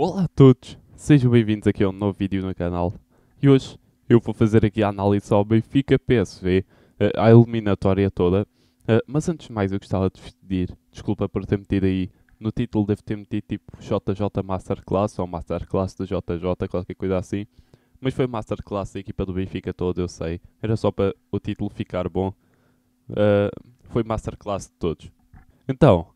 Olá a todos, sejam bem-vindos aqui a um novo vídeo no canal e hoje eu vou fazer aqui a análise ao Benfica PSV, eh, a eliminatória toda, eh, mas antes de mais eu gostava de pedir desculpa por ter metido aí no título, devo ter metido tipo JJ Masterclass ou Masterclass do JJ, qualquer coisa assim, mas foi Masterclass da equipa do Benfica toda, eu sei, era só para o título ficar bom, uh, foi Masterclass de todos. Então,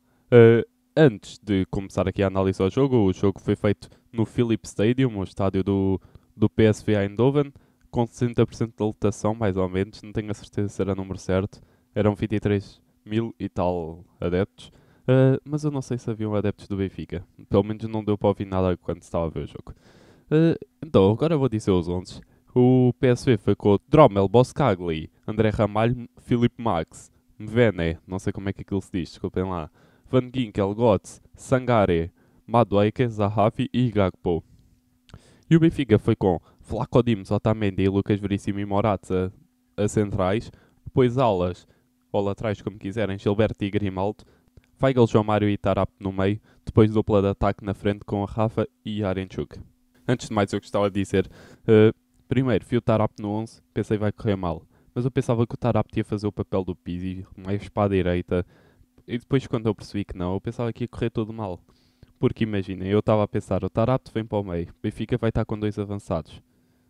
antes de começar aqui a análise ao jogo, o jogo foi feito no Philips Stadium, o estádio do, do PSV Eindhoven, com 60% de lotação, mais ou menos, não tenho a certeza se era o número certo, eram 23 mil e tal adeptos, uh, mas eu não sei se haviam adeptos do Benfica, pelo menos não deu para ouvir nada quando estava a ver o jogo. Uh, então, agora vou dizer os 11. O PSV foi com Drommel, Boscagli, André Ramalho, Filipe Max, Mvene, não sei como é que aquilo se diz, desculpem lá, Van Ginkel, Götze, Sangare, Madueke, Zahavi e Gakpo. E o Benfica foi com Flaco Dimes, Otamendi, tá Lucas Veríssimo e Morata a centrais, depois alas, ou atrás como quiserem, Gilberto e Grimaldo, Feigl, João Mário e Tarap no meio, depois dupla de ataque na frente com a Rafa e Arenchuk. Antes de mais eu gostava de dizer, uh, primeiro, vi o Tarap no 11, pensei vai correr mal. Mas eu pensava que o Tarap ia fazer o papel do Pizzi, mais para a direita, e depois, quando eu percebi que não, eu pensava que ia correr tudo mal. Porque imaginem, eu estava a pensar, o Tarapto vem para o meio, Benfica vai estar com dois avançados.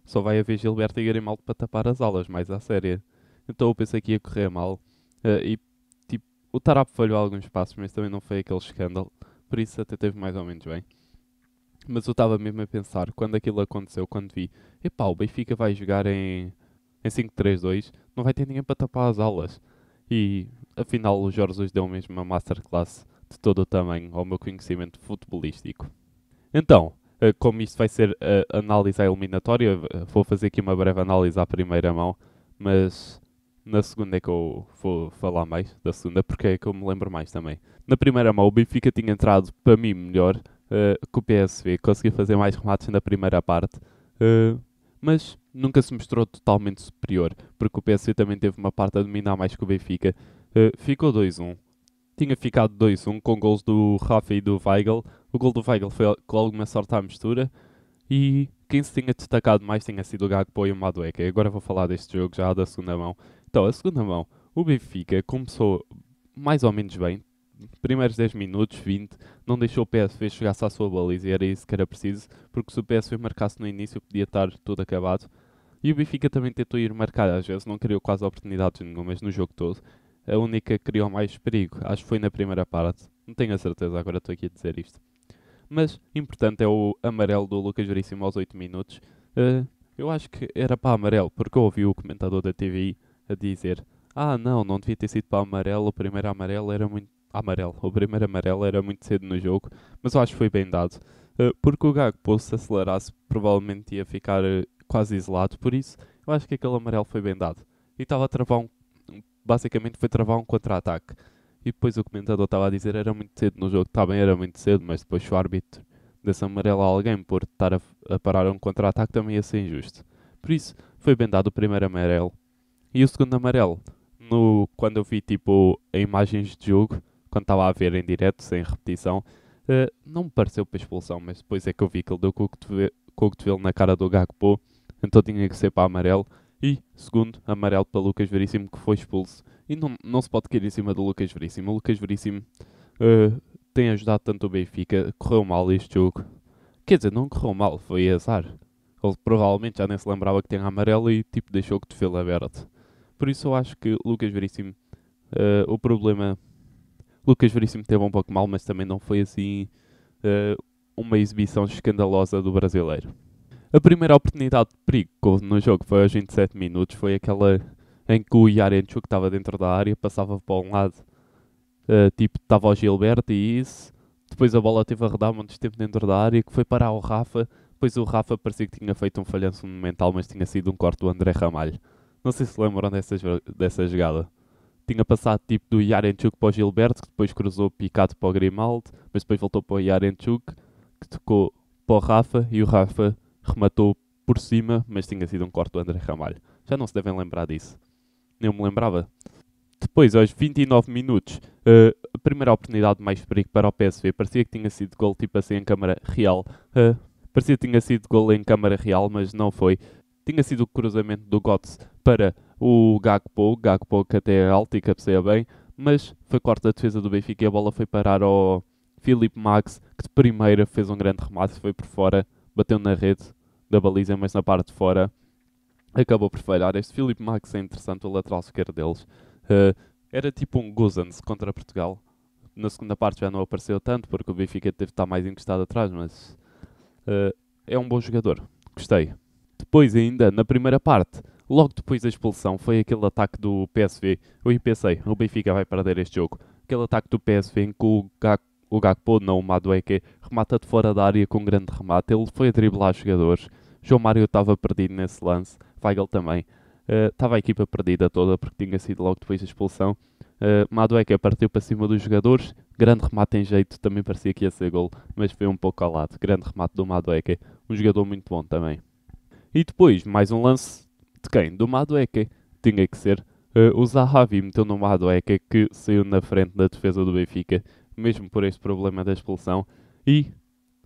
Só vai haver Gilberto e Grimaldo para tapar as aulas, mais à séria. Então eu pensei que ia correr mal. Uh, e tipo, o Tarapto falhou alguns passos, mas também não foi aquele escândalo. Por isso até teve mais ou menos bem. Mas eu estava mesmo a pensar, quando aquilo aconteceu, quando vi, epá, o Benfica vai jogar em, em 5-3-2, não vai ter ninguém para tapar as aulas. E Afinal, o Jorge Jesus deu mesmo uma masterclass de todo o tamanho ao meu conhecimento futebolístico. Então, eh, como isto vai ser eh, análise à eliminatória, eh, vou fazer aqui uma breve análise à primeira mão, mas na segunda é que eu vou falar mais da segunda, porque é que eu me lembro mais também. Na primeira mão, o Benfica tinha entrado, para mim, melhor uh, que o PSV. Conseguiu fazer mais remates na primeira parte, uh, mas nunca se mostrou totalmente superior, porque o PSV também teve uma parte a dominar mais que o Benfica. Eh, ficou 2-1. Tinha ficado 2-1 com gols do Rafa e do Weigl. O gol do Weigl foi com alguma sorte à mistura. E quem se tinha destacado mais tinha sido o Gagpo e o Madueca. Agora vou falar deste jogo já da segunda mão. Então, a segunda mão, o Benfica começou mais ou menos bem. Primeiros 10 minutos, 20, não deixou o PSV chegar-se à sua baliza e era isso que era preciso, porque se o PSV marcasse no início podia estar tudo acabado. E o Benfica também tentou ir marcar, às vezes não criou quase oportunidades nenhumas no jogo todo a única que criou mais perigo. Acho que foi na primeira parte. Não tenho a certeza, agora estou aqui a dizer isto. Mas, importante, é o amarelo do Lucas Veríssimo aos 8 minutos. Uh, eu acho que era para amarelo, porque eu ouvi o comentador da TVI a dizer Ah, não, não devia ter sido para amarelo, o primeiro amarelo era muito... Amarelo, o primeiro amarelo era muito cedo no jogo, mas eu acho que foi bem dado. Uh, porque o Gakpo, se acelerasse, provavelmente ia ficar eh, quase isolado, por isso eu acho que aquele amarelo foi bem dado. E estava a travar um basicamente foi travar um contra-ataque. E depois o comentador estava a dizer era muito cedo no jogo. Está bem, era muito cedo, mas depois o árbitro desse amarelo a alguém por estar a, a parar um contra-ataque também ia ser injusto. Por isso, foi bem dado o primeiro amarelo. E o segundo amarelo, no, quando eu vi tipo imagens de jogo, quando estava a ver em direto, sem repetição, uh, não me pareceu para expulsão, mas depois é que eu vi que ele deu com cotovelo, na cara do Gakpo, então tinha que ser para amarelo. E, segundo, amarelo para Lucas Veríssimo, que foi expulso. E não, não se pode cair em cima do Lucas Veríssimo. O Lucas Veríssimo uh, tem ajudado tanto o Benfica. Correu mal este jogo. Quer dizer, não correu mal, foi azar. Ele provavelmente já nem se lembrava que tinha amarelo e tipo deixou que defesa aberto. Por isso eu acho que Lucas Veríssimo, uh, o problema. Lucas Veríssimo teve um pouco mal, mas também não foi assim uh, uma exibição escandalosa do brasileiro. A primeira oportunidade de perigo no jogo foi aos 27 minutos, foi aquela em que o Iarencho, que estava dentro da área, passava para um lado, uh, tipo, estava o Gilberto e isso. Depois a bola teve a rodar muito tempo dentro da área, que foi parar o Rafa. Depois o Rafa parecia que tinha feito um falhanço monumental, mas tinha sido um corte do André Ramalho. Não sei se lembram dessa, dessa jogada. Tinha passado tipo do Yarenchuk para o Gilberto, que depois cruzou picado para o Grimaldo, mas depois voltou para o Yarenchuk, que tocou para o Rafa, e o Rafa rematou por cima, mas tinha sido um corte do André Ramalho. Já não se devem lembrar disso. Nem me lembrava. Depois, aos 29 minutos, uh, a primeira oportunidade mais perigo para o PSV. Parecia que tinha sido gol tipo assim em câmara real. Uh, parecia que tinha sido gol em câmara real, mas não foi. Tinha sido o cruzamento do Götze para o Gakpo. Gakpo que até é alto e cabeceia bem. Mas foi corte da defesa do Benfica e a bola foi parar ao Filipe Max, que de primeira fez um grande remate, e foi por fora bateu na rede da baliza, mas na parte de fora acabou por falhar. Este Filipe Max é interessante, o lateral esquerdo deles. Uh, era tipo um Gozans contra Portugal. Na segunda parte já não apareceu tanto, porque o Benfica teve de estar mais encostado atrás, mas uh, é um bom jogador. Gostei. Depois ainda, na primeira parte, logo depois da expulsão, foi aquele ataque do PSV. Eu pensei, o Benfica vai perder este jogo. Aquele ataque do PSV em que o Gaku o Gakpo, não o Madueke, remata de fora da área com grande remate. Ele foi a driblar jogadores. João Mário estava perdido nesse lance. Weigl também. Eh, estava uh, a equipa perdida toda porque tinha sido logo depois da expulsão. Uh, partiu para cima dos jogadores. Grande remate em jeito, também parecia que ia ser gol, mas foi um pouco ao lado. Grande remate do Madueca, um jogador muito bom também. E depois, mais um lance de quem? Do Madueca. Tinha que ser. Uh, o Zahavi meteu no Madueca que saiu na frente da defesa do Benfica mesmo por este problema da expulsão. E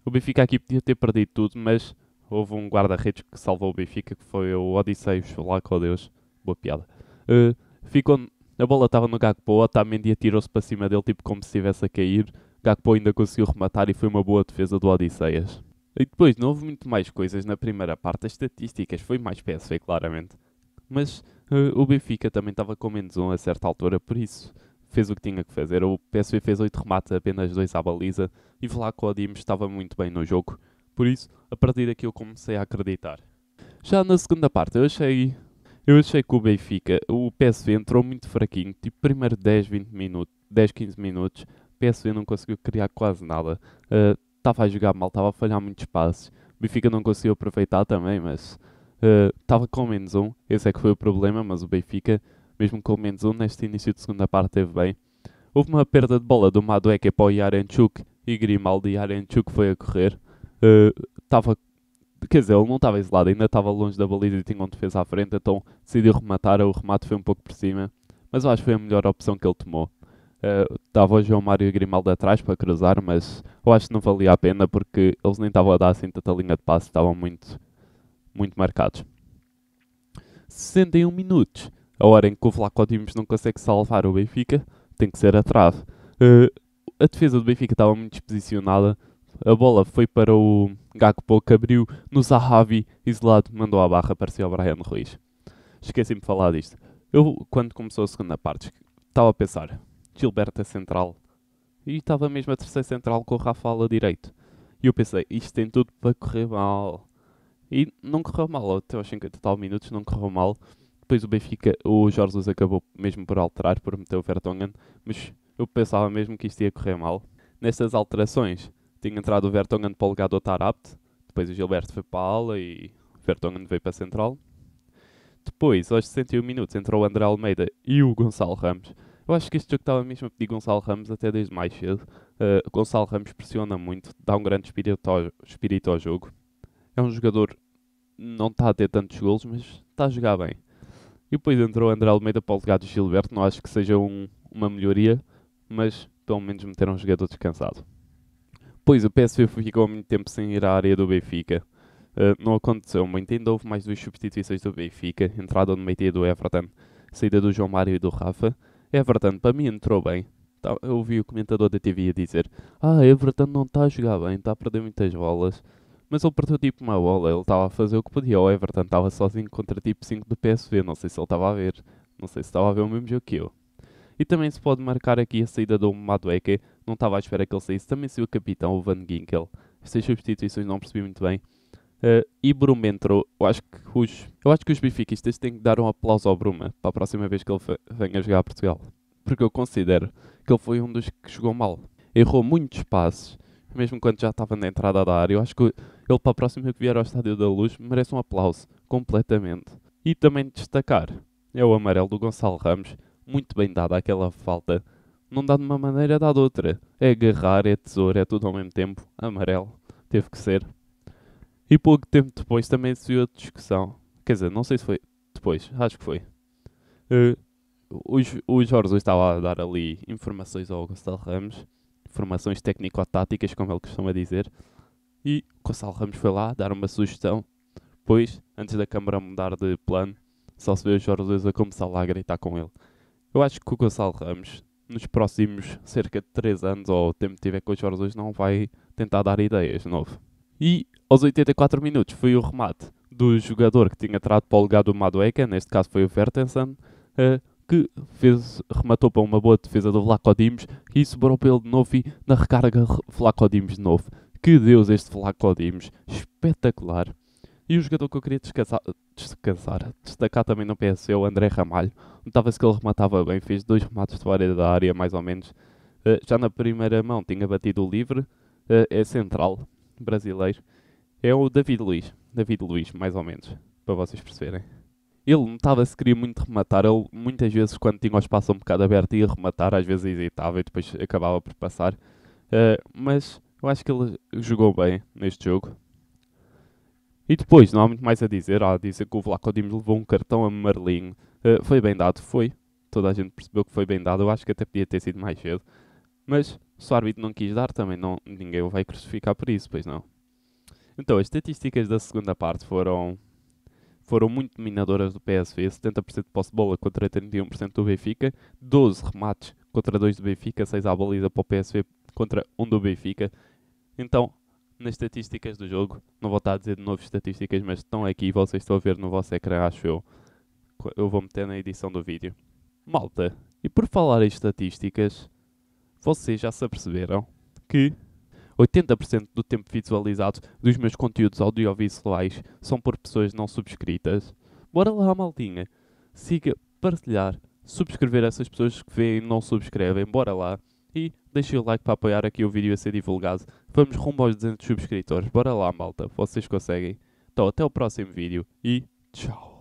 o Benfica aqui podia ter perdido tudo, mas houve um guarda-redes que salvou o Benfica, que foi o Odisseios, lá com Deus. Boa piada. Uh, ficou, a bola estava no Gakpo, Otamendi atirou-se para cima dele, tipo como se estivesse a cair. Gakpo ainda conseguiu rematar e foi uma boa defesa do Odisseias. E depois não houve muito mais coisas na primeira parte, as estatísticas foi mais PSV claramente. Mas uh, o Benfica também estava com menos um a certa altura, por isso fez o que tinha que fazer. O PSV fez 8 remates, apenas 2 à baliza, e Vlaco Odimes estava muito bem no jogo. Por isso, a partir daqui eu comecei a acreditar. Já na segunda parte, eu achei eu achei que o Benfica, o PSV entrou muito fraquinho, tipo primeiro 10, 20 minutos, 10, 15 minutos, o PSV não conseguiu criar quase nada. Estava ah, uh, a jogar mal, estava a falhar muitos passes. O Benfica não conseguiu aproveitar também, mas estava ah, uh, com menos um. Esse é que foi o problema, mas o Benfica mesmo com menos um neste início de segunda parte teve bem. Houve uma perda de bola do Madueca para o Yarenchuk e Grimaldi. Yarenchuk foi a correr. Estava. Eh, uh, quer dizer, ele não estava isolado, ainda estava longe da baliza e tinha um defesa à frente, então decidiu rematar. O remate foi um pouco por cima, mas eu acho que foi a melhor opção que ele tomou. Estava eh, uh, o João Mário e Grimaldi atrás para cruzar, mas eu acho que não valia a pena porque eles nem estavam a dar assim tanta linha de passe, estavam muito, muito marcados. 61 minutos a hora em que o Flaco Dimos não consegue salvar o Benfica, tem que ser a trave. Uh, a defesa do Benfica estava muito posicionada. A bola foi para o Gakpo, que abriu no Zahavi, isolado, mandou a barra, parecia o Brian Ruiz. Esqueci-me de falar disto. Eu, quando começou a segunda parte, estava a pensar, Gilberto é central. E estava mesmo a terceira central com o Rafael à direito. E eu pensei, isto tem tudo para correr mal. E não correu mal, até aos 50 tal minutos não correu mal. Depois o Benfica, o Jorge Luz acabou mesmo por alterar, por meter o Vertonghen, mas eu pensava mesmo que isto ia correr mal. Nestas alterações, tinha entrado o Vertonghen para o lugar do Tarapt, depois o Gilberto foi para a ala e o Vertonghen veio para a central. Depois, aos 61 minutos, entrou o André Almeida e o Gonçalo Ramos. Eu acho que este jogo estava mesmo a pedir Gonçalo Ramos até desde mais cedo. Uh, Gonçalo Ramos pressiona muito, dá um grande espírito ao, espírito ao jogo. É um jogador, não está a ter tantos golos, mas está a jogar bem. E depois entrou André Almeida para o lugar Gilberto. Não acho que seja um, uma melhoria, mas pelo menos meteram um jogador descansado. Pois o PSV ficou muito tempo sem ir à área do Benfica. Uh, não aconteceu muito, ainda houve mais duas substituições do Benfica, entrada no meio-dia do Everton, saída do João Mário e do Rafa. Everton, para mim, entrou bem. Tá, eu ouvi o comentador da TV a dizer: Ah, Everton não está a jogar bem, está a perder muitas bolas. Mas ele perdeu tipo uma bola, ele estava a fazer o que podia. O Everton estava sozinho contra tipo 5 do PSV, não sei se ele estava a ver. Não sei se estava a ver o mesmo jogo que eu. E também se pode marcar aqui a saída do Madueke, não estava à espera que ele saísse. Também se o capitão, o Van Ginkel. Estas substituições não percebi muito bem. Uh, e Bruma entrou. Eu acho, que os, eu acho que os bifiquistas têm que dar um aplauso ao Bruma para a próxima vez que ele venha jogar a Portugal. Porque eu considero que ele foi um dos que jogou mal. Errou muitos passes mesmo quando já estava na entrada da área. Eu acho que ele, para a próxima que vier ao Estádio da Luz, merece um aplauso, completamente. E também destacar é o amarelo do Gonçalo Ramos, muito bem dado àquela falta. Não dá de uma maneira, dá de outra. É agarrar, é tesouro, é tudo ao mesmo tempo. Amarelo, teve que ser. E pouco tempo depois também se viu a discussão. Quer dizer, não sei se foi depois, acho que foi. Uh, o, o Jorge estava a dar ali informações ao Gonçalo Ramos formações técnico-táticas, como ele costuma dizer. E Gonçalo Ramos foi lá dar uma sugestão, pois antes da Câmara mudar de plano, só se vê o Jorge Luís a começar lá a gritar com ele. Eu acho que o Gonçalo Ramos, nos próximos cerca de 3 anos, ou o tempo que tiver com o Jorge Luís, não vai tentar dar ideias de novo. E aos 84 minutos foi o remate do jogador que tinha trado para o lugar do Madueca, neste caso foi o Vertensen, que fez, rematou para uma boa defesa do Vlaco Dimes e sobrou para ele de novo e na recarga Vlaco Dimes de novo. Que Deus este Vlaco Dimes, espetacular. E o jogador que eu queria descansar, descansar destacar também no P.S.C é o André Ramalho. Notava-se que ele rematava bem, fez dois remates fora da área mais ou menos. Uh, já na primeira mão tinha batido o livre, uh, é central, brasileiro. É o David Luiz, David Luiz mais ou menos, para vocês perceberem. Ele notava-se que queria muito rematar. Ele, muitas vezes, quando tinha o espaço um bocado aberto, ia rematar, às vezes hesitava e depois acabava por passar. Uh, mas eu acho que ele jogou bem neste jogo. E depois, não há muito mais a dizer. Há a dizer que o Vlaco levou um cartão a Uh, foi bem dado, foi. Toda a gente percebeu que foi bem dado. Eu acho que até podia ter sido mais cedo. Mas se o árbitro não quis dar, também não, ninguém o vai crucificar por isso, pois não. Então, as estatísticas da segunda parte foram foram muito dominadoras do PSV, 70% de posse de bola contra 31% do Benfica, 12 remates contra 2 do Benfica, 6 à baliza para o PSV contra 1 do Benfica. Então, nas estatísticas do jogo, não vou estar a dizer de novo estatísticas, mas estão aqui e vocês estão a ver no vosso ecrã, acho eu. Eu vou meter na edição do vídeo. Malta, e por falar em estatísticas, vocês já se aperceberam que 80% do tempo visualizado dos meus conteúdos audiovisuais são por pessoas não subscritas. Bora lá, maldinha. Siga, partilhar, subscrever essas pessoas que veem e não subscrevem. Bora lá. E deixe o like para apoiar aqui o vídeo a ser divulgado. Vamos rumo aos 200 subscritores. Bora lá, malta. Vocês conseguem. Então, até o próximo vídeo e tchau.